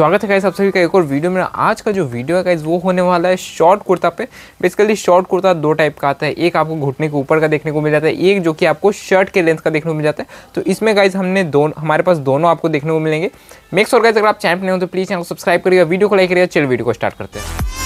स्वागत है गाइस आप सभी का एक और वीडियो में आज का जो वीडियो है गाइस वो होने वाला है शॉर्ट कुर्ता पे बेसिकली शॉर्ट कुर्ता दो टाइप का आता है एक आपको घुटने के ऊपर का देखने को मिल जाता है एक जो कि आपको शर्ट के लेंथ का देखने को मिल जाता है तो इसमें गाइज हमने दोनों हमारे पास दोनों आपको देखने को मिलेंगे मेक्स और गाइज अगर आप चैनल पर नहीं हो तो प्लीज़ चैनल को सब्सक्राइब करिएगा वीडियो को लाइक करिएगा चल वीडियो को स्टार्ट करते हैं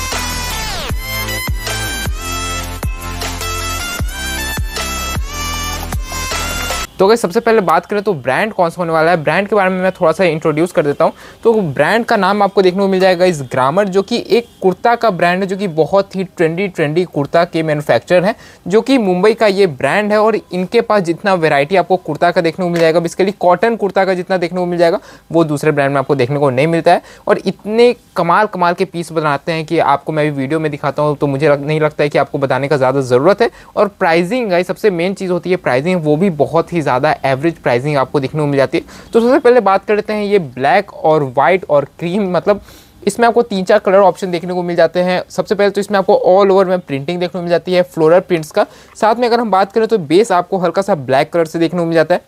तो अगर सबसे पहले बात करें तो ब्रांड कौन सा होने वाला है ब्रांड के बारे में मैं थोड़ा सा इंट्रोड्यूस कर देता हूँ तो ब्रांड का नाम आपको देखने को मिल जाएगा इस ग्रामर जो कि एक कुर्ता का ब्रांड है जो कि बहुत ही ट्रेंडी ट्रेंडी कुर्ता के मैनुफैक्चर है जो कि मुंबई का ये ब्रांड है और इनके पास जितना वेरायटी आपको कुर्ता का देखने को मिल जाएगा बेसिकली कॉटन कुर्ता का जितना देखने को मिल जाएगा वो दूसरे ब्रांड में आपको देखने को नहीं मिलता है और इतने कमाल कमाल के पीस बनाते हैं कि आपको मैं भी वीडियो में दिखाता हूँ तो मुझे नहीं लगता है कि आपको बताने का ज़्यादा ज़रूरत है और प्राइजिंग सबसे मेन चीज़ होती है प्राइजिंग वो भी बहुत ही ज़्यादा एवरेज प्राइसिंग आपको देखने को मिल जाती है तो सबसे पहले बात करते हैं ये ब्लैक और वाइट और क्रीम मतलब इसमें आपको तीन चार कलर ऑप्शन देखने को मिल जाते हैं सबसे पहले तो इसमें आपको ऑल ओवर में प्रिंटिंग देखने को मिल जाती है फ्लोरल प्रिंट्स का साथ में अगर हम बात करें तो बेस आपको हल्का सा ब्लैक कलर से देखने को मिल जाता है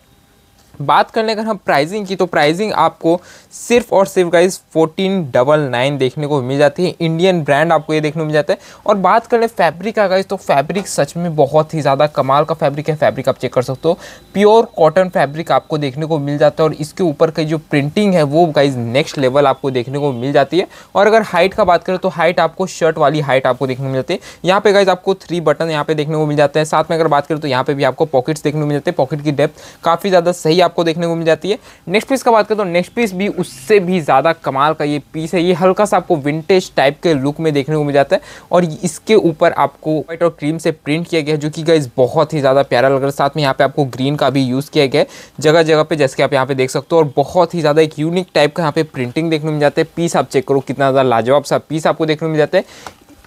बात करने अगर हम प्राइसिंग की तो प्राइसिंग आपको सिर्फ और सिर्फ गाइज फोर्टीन डबल नाइन देखने को मिल जाती है इंडियन ब्रांड आपको ये देखने को मिल जाता है और बात कर ले फैब्रिक का गाइज तो फैब्रिक सच में बहुत ही ज़्यादा कमाल का फैब्रिक है फैब्रिक आप चेक कर सकते हो प्योर कॉटन फैब्रिक आपको देखने को मिल जाता है और इसके ऊपर की जो प्रिंटिंग है वो गाइज नेक्स्ट लेवल आपको देखने को मिल जाती है और अगर हाइट का बात करें तो हाइट आपको शर्ट वाली हाइट आपको देखने को मिल जाती है यहाँ पे गाइज आपको थ्री बटन यहाँ पे देखने को मिल जाता है साथ में अगर बात करें तो यहाँ पर भी आपको पॉकेट्स देखने को मिल जाते हैं पॉकेट की डेप्थ काफ़ी ज़्यादा सही आपको देखने को मिल जाती है नेक्स्ट पीस का बात करें तो नेक्स्ट पीस भी उससे भी ज़्यादा कमाल का ये पीस है ये हल्का सा आपको विंटेज टाइप के लुक में देखने को मिल जाता है और इसके ऊपर आपको व्हाइट और क्रीम से प्रिंट किया गया है जो कि गाइज बहुत ही ज़्यादा प्यारा लग रहा है साथ में यहाँ पे आपको ग्रीन का भी यूज़ किया गया है जगह जगह पे जैसे कि आप यहाँ पे देख सकते हो और बहुत ही ज़्यादा एक यूनिक टाइप का यहाँ पे प्रिंटिंग देखने को मिल जाता है पीस आप चेक करो कितना ज़्यादा लाजवाब सा पीस आपको देखने को मिल जाता है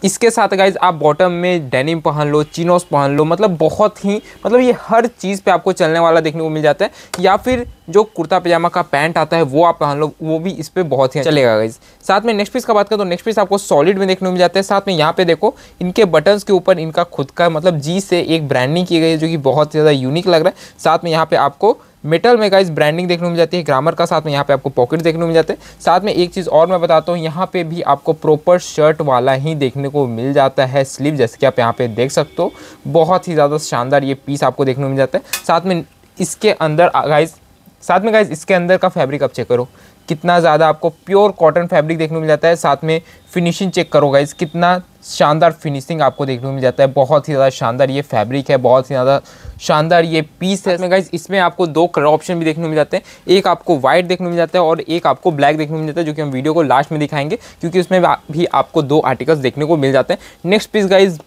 इसके साथ गाइज आप बॉटम में डेनिम पहन लो चिनोस पहन लो मतलब बहुत ही मतलब ये हर चीज़ पे आपको चलने वाला देखने को मिल जाता है या फिर जो कुर्ता पजामा का पैंट आता है वो आप पहन लो वो भी इस पर बहुत ही अच्छा चलेगा गाइज साथ में नेक्स्ट पीस का बात करें तो नेक्स्ट पीस आपको सॉलिड में देखने को मिल जाता है साथ में यहाँ पे देखो इनके बटन्स के ऊपर इनका खुद का मतलब जी से एक ब्रांडिंग की गई है जो कि बहुत ज़्यादा यूनिक लग रहा है साथ में यहाँ पे आपको मेटल में गाइज ब्रांडिंग देखने को मिल जाती है ग्रामर का साथ में यहाँ पे आपको पॉकेट देखने को मिल जाते हैं साथ में एक चीज़ और मैं बताता हूँ यहाँ पे भी आपको प्रॉपर शर्ट वाला ही देखने को मिल जाता है स्लीव जैसे कि आप यहाँ पे देख सकते हो बहुत ही ज़्यादा शानदार ये पीस आपको देखने को मिल जाता है साथ में इसके अंदर गाइज साथ में गाइज इसके अंदर का फैब्रिक आप चेक करो कितना ज़्यादा आपको प्योर कॉटन फैब्रिक देखने को मिल जाता है साथ में फिनिशिंग चेक करो गाइज कितना शानदार फिनिशिंग आपको देखने को मिल जाता है बहुत ही ज़्यादा शानदार ये फैब्रिक है बहुत ही ज़्यादा शानदार ये पीस है इसमें गाइज इसमें आपको दो कलर ऑप्शन भी देखने को मिल जाते हैं एक आपको व्हाइट देखने को मिल जाता है और एक आपको ब्लैक देखने को मिल जाता है जो कि हम वीडियो को लास्ट में दिखाएंगे क्योंकि उसमें भी आपको दो आर्टिकल्स देखने को मिल जाते हैं नेक्स्ट पीस गाइज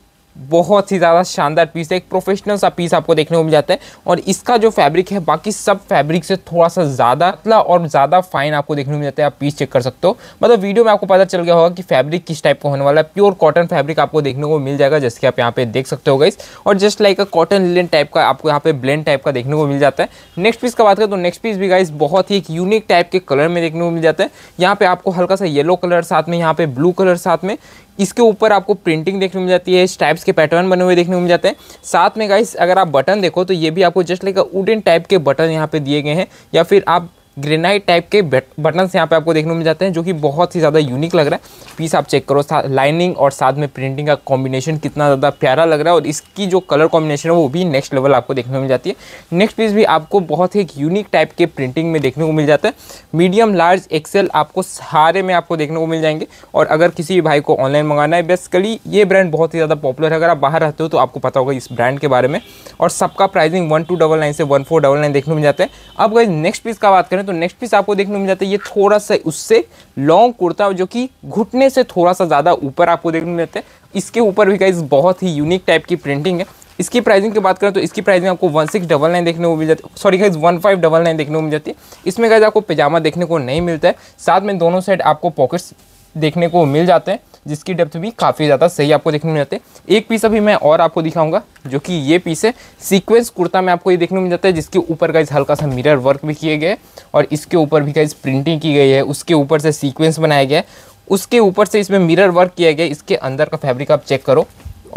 बहुत ही ज़्यादा शानदार पीस है एक प्रोफेशनल सा पीस आपको देखने को मिल जाता है और इसका जो फैब्रिक है बाकी सब फैब्रिक से थोड़ा सा ज़्यादा पतला और ज़्यादा फाइन आपको देखने को मिल जाता है आप पीस चेक कर सकते हो मतलब वीडियो में आपको पता चल गया होगा कि फैब्रिक किस टाइप का होने वाला है प्योर कॉटन फैब्रिक आपको देखने को मिल जाएगा जैसे कि आप यहाँ पे देख सकते हो गई और just like a cotton linen type का आपको यहाँ पे ब्लेंड टाइप का देखने को मिल जाता है नेक्स्ट पीस का बात करें तो नेक्स्ट पीस भी गाइस बहुत ही एक यूनिक टाइप के कलर में देखने को मिल जाता है यहाँ पे आपको हल्का सा येलो कलर साथ में यहाँ पे ब्लू कलर साथ में इसके ऊपर आपको प्रिंटिंग देखने मिल जाती है स्टाइप्स के पैटर्न बने हुए देखने मिल जाते हैं साथ में गाइस अगर आप बटन देखो तो ये भी आपको जस्ट लाइक वुडन टाइप के बटन यहाँ पे दिए गए हैं या फिर आप ग्रेनाइट टाइप के बटन यहाँ पे आपको देखने मिल जाते हैं जो कि बहुत ही ज़्यादा यूनिक लग रहा है पीस आप चेक करो लाइनिंग और साथ में प्रिंटिंग का कॉम्बिनेशन कितना ज़्यादा प्यारा लग रहा है और इसकी जो कलर कॉम्बिनेशन है वो भी नेक्स्ट लेवल आपको देखने मिल जाती है नेक्स्ट पीस भी आपको बहुत ही यूनिक टाइप के प्रिंटिंग में देखने को मिल जाता है मीडियम लार्ज एक्सेल आपको सारे में आपको देखने को मिल जाएंगे और अगर किसी भी भाई को ऑनलाइन मंगाना है बेसिकली ये ब्रांड बहुत ही ज़्यादा पॉपुलर है अगर आप बाहर रहते हो तो आपको पता होगा इस ब्रांड के बारे में और सबका प्राइसिंग वन से वन देखने को मिल जाता है अब गई नेक्स्ट पीस का बात करें करें तो नेक्स्ट पीस आपको देखने मिल जाता है ये थोड़ा सा उससे लॉन्ग कुर्ता जो कि घुटने से थोड़ा सा ज़्यादा ऊपर आपको देखने को मिलता है इसके ऊपर भी गाइज बहुत ही यूनिक टाइप की प्रिंटिंग है इसकी प्राइसिंग की बात करें तो इसकी प्राइसिंग आपको वन सिक्स डबल नाइन देखने को मिल जाती है sorry guys one five double nine देखने को मिल जाती है इसमें गाइज आपको पजामा देखने को नहीं मिलता है साथ में दोनों साइड आपको पॉकेट्स देखने को मिल जाते हैं जिसकी डेप्थ भी काफ़ी ज़्यादा सही आपको देखने को मिल जाते हैं एक पीस अभी मैं और आपको दिखाऊंगा जो कि ये पीस है सीक्वेंस कुर्ता में आपको ये देखने को मिल जाता है जिसके ऊपर का इस हल्का सा मिरर वर्क भी किए गए और इसके ऊपर भी का प्रिंटिंग की गई है उसके ऊपर से सीक्वेंस बनाया गया है उसके ऊपर से इसमें मिरर वर्क किया गया इसके अंदर का फैब्रिक आप चेक करो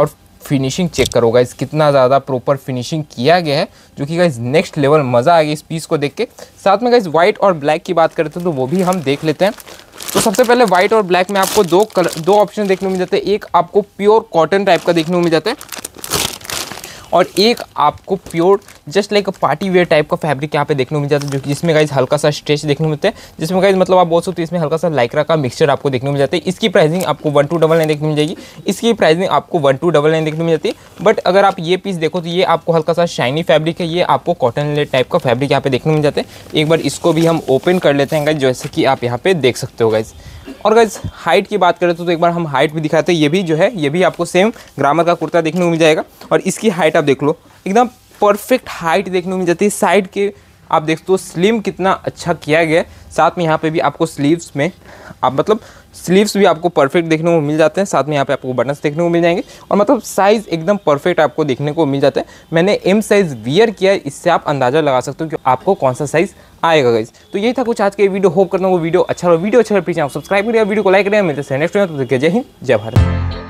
और फिनिशिंग चेक करोगा इस कितना ज़्यादा प्रॉपर फिनिशिंग किया गया है जो कि गाइज नेक्स्ट लेवल मज़ा आ गया इस पीस को देख के साथ में गाइज वाइट और ब्लैक की बात करते हैं तो वो भी हम देख लेते हैं तो सबसे पहले व्हाइट और ब्लैक में आपको दो कलर दो ऑप्शन देखने को मिल जाते हैं एक आपको प्योर कॉटन टाइप का देखने को मिल जाता है और एक आपको pure just like party wear type का फैब्रिक यहाँ पे देखने को मिल जाता है जो जिसमें गाइज हल्का सा स्ट्रेच देखने को मिलता है जिसमें गाइज मतलब आप बोल सकते हो इसमें हल्का सा लाइक्रा का मिक्सचर आपको देखने को मिल जाता है इसकी प्राइसिंग आपको वन टू डबल नाइन देखने मिल जाएगी इसकी प्राइसिंग आपको वन टू डबल नाइन देखने मिल जाती है बट अगर आप ये पीस देखो तो ये आपको हल्का सा शाइनी फैब्रिक है ये आपको कॉटन टाइप का फैब्रिक यहाँ पे देखने मिल जाता है एक बार इसको भी हम ओपन कर लेते हैं गाइज जैसे कि आप यहाँ पे देख सकते हो गाइज़ और अगर हाइट की बात करें तो, तो एक बार हम हाइट भी दिखाते हैं ये भी जो है ये भी आपको सेम ग्रामर का कुर्ता देखने को मिल जाएगा और इसकी हाइट आप देख लो एकदम परफेक्ट हाइट देखने को मिल जाती है साइड के आप देखते हो स्लिम कितना अच्छा किया गया है साथ में यहाँ पे भी आपको स्लीव्स में आप मतलब स्लीव्स भी आपको परफेक्ट देखने को मिल जाते हैं साथ में यहाँ पे आपको बटन्स देखने को मिल जाएंगे और मतलब साइज़ एकदम परफेक्ट आपको देखने को मिल जाता है मैंने एम साइज़ वियर किया है इससे आप अंदाज़ा लगा सकते हो कि आपको कौन सा साइज़ आएगा गाइज तो यही था कुछ आज के वीडियो होप करता हूँ वीडियो अच्छा रहा वीडियो अच्छा रहा प्लीज़ आप सब्सक्राइब करिए वीडियो को लाइक करिए मिलते हैं नेक्स्ट वीडियो तो जय हिंद जय भारत